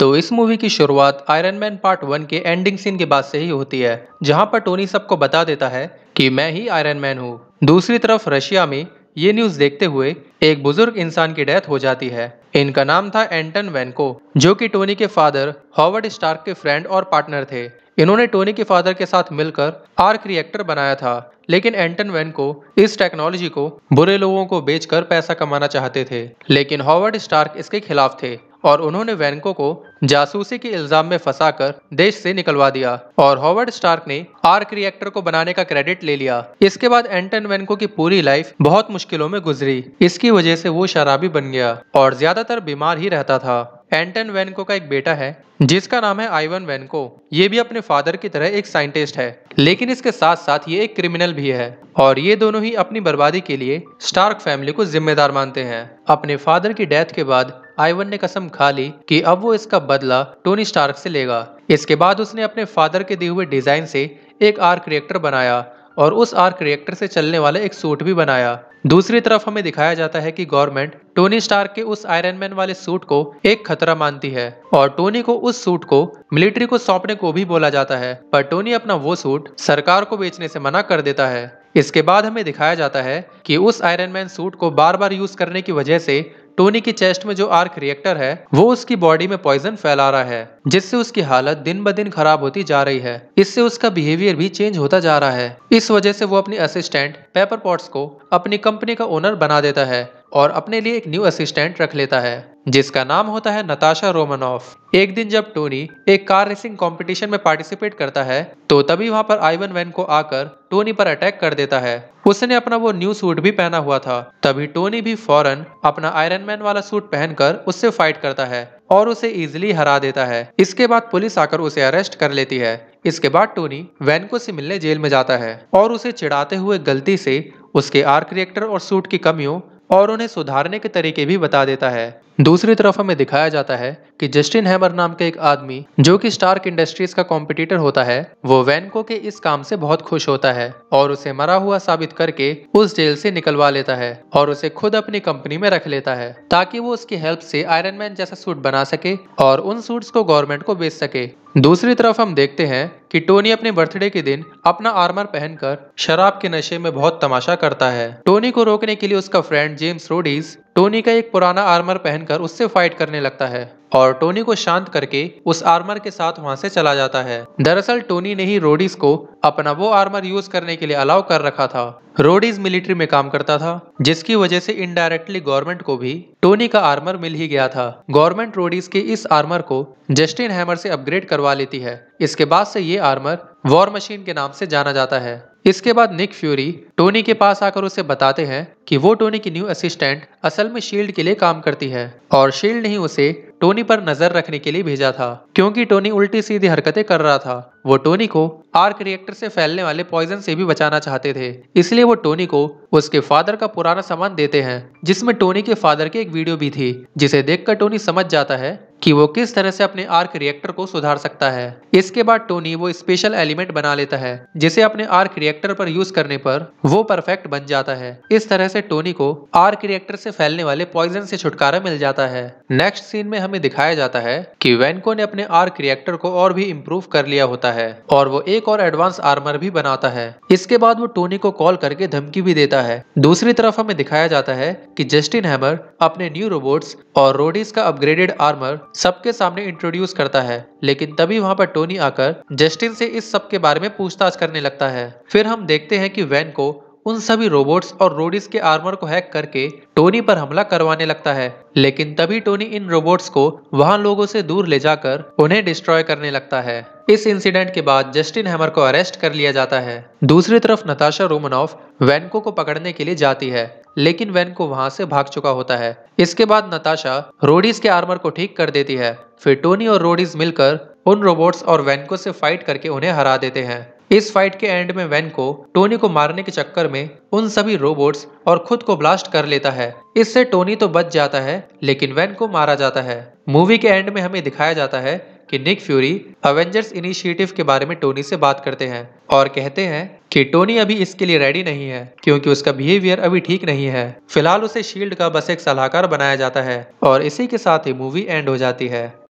तो इस मूवी की शुरुआत आयरन मैन पार्ट वन के एंडिंग सीन के बाद से ही होती है जहां पर टोनी सबको बता देता है कि मैं ही आयरन मैन हूँ दूसरी तरफ रशिया में ये न्यूज देखते हुए एक बुजुर्ग इंसान की डेथ हो जाती है इनका नाम था एंटन वेनको जो कि टोनी के फादर हॉवर्ड स्टार्क के फ्रेंड और पार्टनर थे इन्होंने टोनी के फादर के साथ मिलकर आर्क रिएक्टर बनाया था लेकिन एंटन वेन को इस टेक्नोलॉजी को बुरे लोगों को बेचकर पैसा कमाना चाहते थे लेकिन हॉवर्ड स्टार्क इसके खिलाफ थे और उन्होंने वैनको को जासूसी के इल्जाम में फंसाकर देश से निकलवा दिया और हॉवर्ड स्टार्क ने आर्क रिएक्टर को बनाने का क्रेडिट ले लिया इसके बाद एंटन वेनको की पूरी लाइफ बहुत मुश्किलों में गुजरी इसकी वजह से वो शराबी बन गया और ज्यादातर बीमार ही रहता था एंटन वेनको का एक बेटा है जिसका नाम है आइवन वेनको ये भी अपने फादर की तरह एक साइंटिस्ट है लेकिन इसके साथ साथ ये एक क्रिमिनल भी है और ये दोनों ही अपनी बर्बादी के लिए स्टार्क फैमिली को जिम्मेदार मानते हैं अपने फादर की डेथ के बाद आइवन ने कसम खा ली कि अब वो इसका बदला टोनी स्टार्क से लेगा इसके बाद उसने अपने फादर के दिए हुए डिजाइन से एक आर्क रिएक्टर बनाया और उस आर्क रिएक्टर से चलने वाला एक सूट भी बनाया दूसरी तरफ हमें दिखाया जाता है कि गवर्नमेंट टोनी स्टार्क के उस आयरन मैन वाले सूट को एक खतरा मानती है और टोनी को उस सूट को मिलिट्री को सौंपने को भी बोला जाता है पर टोनी अपना वो सूट सरकार को बेचने से मना कर देता है इसके बाद हमें दिखाया जाता है कि उस आयरन मैन सूट को बार बार यूज करने की वजह से टोनी की चेस्ट में जो आर्क रिएक्टर है वो उसकी बॉडी में पॉइजन फैला रहा है जिससे उसकी हालत दिन ब दिन खराब होती जा रही है इससे उसका बिहेवियर भी चेंज होता जा रहा है इस वजह से वो अपनी असिस्टेंट पेपर पॉट्स को अपनी कंपनी का ओनर बना देता है और अपने लिए एक न्यू असिस्टेंट रख लेता है जिसका नाम होता है नताशा रोमनोफ एक दिन जब टोनी एक कार रेसिंग कंपटीशन में पार्टिसिपेट करता है तो तभी वहां पर आइवन वैन को आकर टोनी पर अटैक कर देता है उसने अपना वो न्यू सूट भी पहना हुआ था तभी टोनी भी फौरन अपना आयरन मैन वाला सूट पहनकर उससे फाइट करता है और उसे इजिली हरा देता है इसके बाद पुलिस आकर उसे अरेस्ट कर लेती है इसके बाद टोनी वैन को से मिलने जेल में जाता है और उसे चिड़ाते हुए गलती से उसके आर्क रिएक्टर और सूट की कमियों और उन्हें सुधारने के तरीके भी बता देता है दूसरी तरफ हमें दिखाया जाता है कि जस्टिन हैमर नाम के एक आदमी जो कि स्टार्क इंडस्ट्रीज का कॉम्पिटिटर होता है वो वैनको के इस काम से बहुत खुश होता है और उसे मरा हुआ साबित करके उस जेल से निकलवा लेता है और उसे खुद अपनी कंपनी में रख लेता है ताकि वो उसकी हेल्प से आयरन मैन जैसा सूट बना सके और उन सूट्स को गवर्नमेंट को बेच सके दूसरी तरफ हम देखते हैं कि टोनी अपने बर्थडे के दिन अपना आर्मर पहनकर शराब के नशे में बहुत तमाशा करता है टोनी को रोकने के लिए उसका फ्रेंड जेम्स रोडीज टोनी का एक पुराना आर्मर पहनकर उससे फाइट करने लगता है और टोनी को शांत करके उस आर्मर के साथ वहां से चला जाता है दरअसल टोनी ने ही रोडिस को अपना वो आर्मर यूज करने के लिए अलाउ कर रखा था रोडिस मिलिट्री में काम करता था जिसकी वजह से इनडायरेक्टली गवर्नमेंट को भी टोनी का आर्मर मिल ही गया था गवर्नमेंट रोडिस के इस आर्मर को जस्टिन हैमर से अपग्रेड करवा लेती है इसके बाद से ये आर्मर वॉर मशीन के नाम से जाना जाता है इसके बाद निक फ्यूरी टोनी के पास आकर उसे बताते हैं कि वो टोनी की न्यू असिस्टेंट असल में शील्ड के लिए काम करती है और शील्ड ने ही उसे टोनी पर नजर रखने के लिए भेजा था क्योंकि टोनी उल्टी सीधी हरकतें कर रहा था वो टोनी को आर्क रिएक्टर से फैलने वाले पॉइजन से भी बचाना चाहते थे इसलिए वो टोनी को उसके फादर का पुराना सामान देते हैं जिसमें टोनी के फादर की एक वीडियो भी थी जिसे देखकर टोनी समझ जाता है कि वो किस तरह से अपने आर्क रिएक्टर को सुधार सकता है इसके बाद टोनी वो स्पेशल एलिमेंट बना लेता है जिसे अपने आर्क रिएक्टर पर यूज करने पर वो परफेक्ट बन जाता है इस तरह से टोनी को आर्क रिएक्टर से फैलने वाले पॉइजन से छुटकारा मिल जाता है नेक्स्ट सीन में हमें दिखाया जाता है की वैनको ने अपने आर्क रिएक्टर को और भी इम्प्रूव कर लिया होता है और वो एक और एडवांस आर्मर भी बनाता है इसके बाद वो टोनी को कॉल करके धमकी भी देता है दूसरी तरफ हमें दिखाया जाता है की जस्टिन हैमर अपने न्यू रोबोट्स और रोडीज का अपग्रेडेड आर्मर सबके सामने इंट्रोड्यूस करता है लेकिन तभी वहाँ पर टोनी आकर जस्टिन से इस सब के बारे में पूछताछ करने लगता है फिर हम देखते हैं कि वैन को उन सभी रोबोट्स और रोडिस के आर्मर को हैक करके टोनी पर हमला करवाने लगता है लेकिन तभी टोनी इन रोबोट्स को वहां लोगों से दूर ले जाकर उन्हें डिस्ट्रॉय करने लगता है इस इंसिडेंट के बाद जस्टिन हैमर को अरेस्ट कर लिया जाता है दूसरी तरफ नताशा रोमनॉफ वैनको को पकड़ने के लिए जाती है लेकिन वैन को वहां से भाग चुका होता है इसके बाद नताशा रोडीज के आर्मर को ठीक कर देती है फिर टोनी और रोडिस मिलकर उन रोबोट्स और वैनको से फाइट करके उन्हें हरा देते हैं इस फाइट के एंड में वैन को टोनी को मारने के चक्कर में उन सभी रोबोट्स और खुद को ब्लास्ट कर लेता है इससे टोनी तो बच जाता है लेकिन वैन को मारा जाता है मूवी के एंड में हमें दिखाया जाता है कि निक फ्यूरी अवेंजर्स इनिशिएटिव के बारे में टोनी से बात करते हैं और कहते हैं कि टोनी अभी इसके लिए रेडी नहीं है क्योंकि उसका बिहेवियर अभी ठीक नहीं है फिलहाल उसे शील्ड का बस एक सलाहकार बनाया जाता है और इसी के साथ ही मूवी एंड हो जाती है